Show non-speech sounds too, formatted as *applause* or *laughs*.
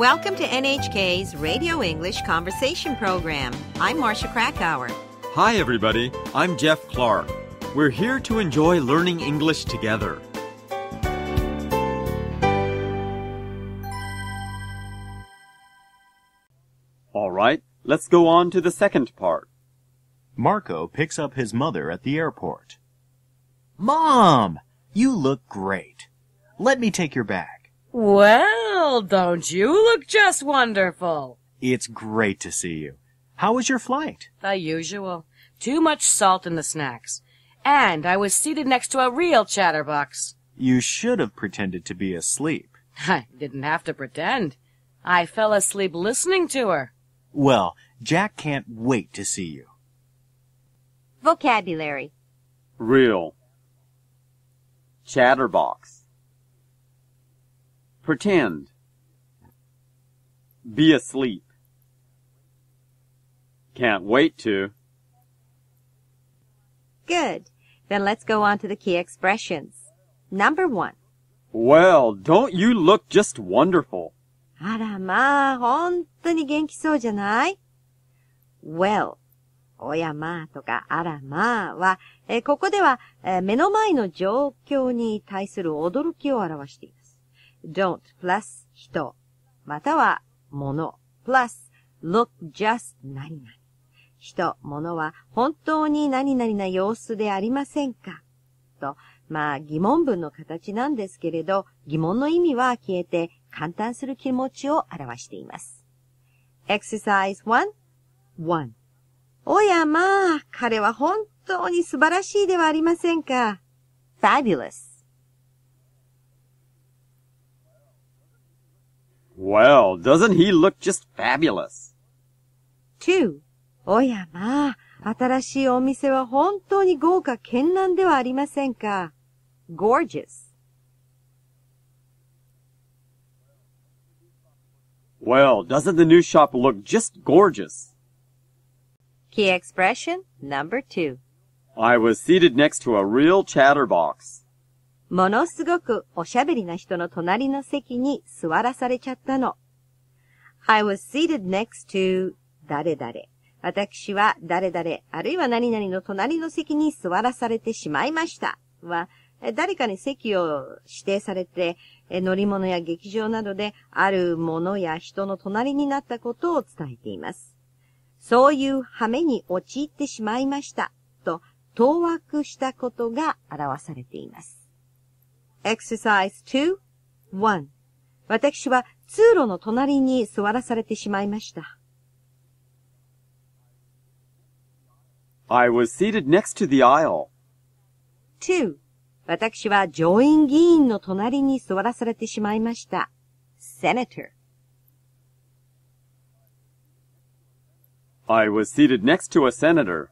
Welcome to NHK's Radio English Conversation Program. I'm Marcia Krakauer. Hi, everybody. I'm Jeff Clark. We're here to enjoy learning English together. All right, let's go on to the second part. Marco picks up his mother at the airport. Mom, you look great. Let me take your bag. Well, don't you look just wonderful? It's great to see you. How was your flight? The usual. Too much salt in the snacks. And I was seated next to a real chatterbox. You should have pretended to be asleep. *laughs* I didn't have to pretend. I fell asleep listening to her. Well, Jack can't wait to see you. Vocabulary Real Chatterbox pretend, be asleep, can't wait to. Good. Then let's go on to the key expressions. Number one. Well, don't you look just wonderful? あらまあ、本当に元気そうじゃない ?Well, おやまあとかあらまあは、えー、ここでは、えー、目の前の状況に対する驚きを表しています。don't plus 人、または物 plus look just 何々。人、物は本当に何々な様子でありませんかと、まあ疑問文の形なんですけれど、疑問の意味は消えて簡単する気持ちを表しています。Exercise 1.1おやまあ、彼は本当に素晴らしいではありませんか ?Fabulous Well, doesn't he look just fabulous? 2. gorgeous. Well, doesn't the new shop look just gorgeous? Key expression number two. I was seated next to a real chatterbox. ものすごくおしゃべりな人の隣の席に座らされちゃったの。I was seated next to 誰々。私は誰々、あるいは何々の隣の席に座らされてしまいました。は、誰かに席を指定されて、乗り物や劇場などであるものや人の隣になったことを伝えています。そういう羽目に陥ってしまいましたと当惑したことが表されています。Exercise 2.1私は通路の隣に座らされてしまいました。I was seated next to the aisle. 2. 私は上院議員の隣に座らされてしまいました。Senator. I was seated next to a senator.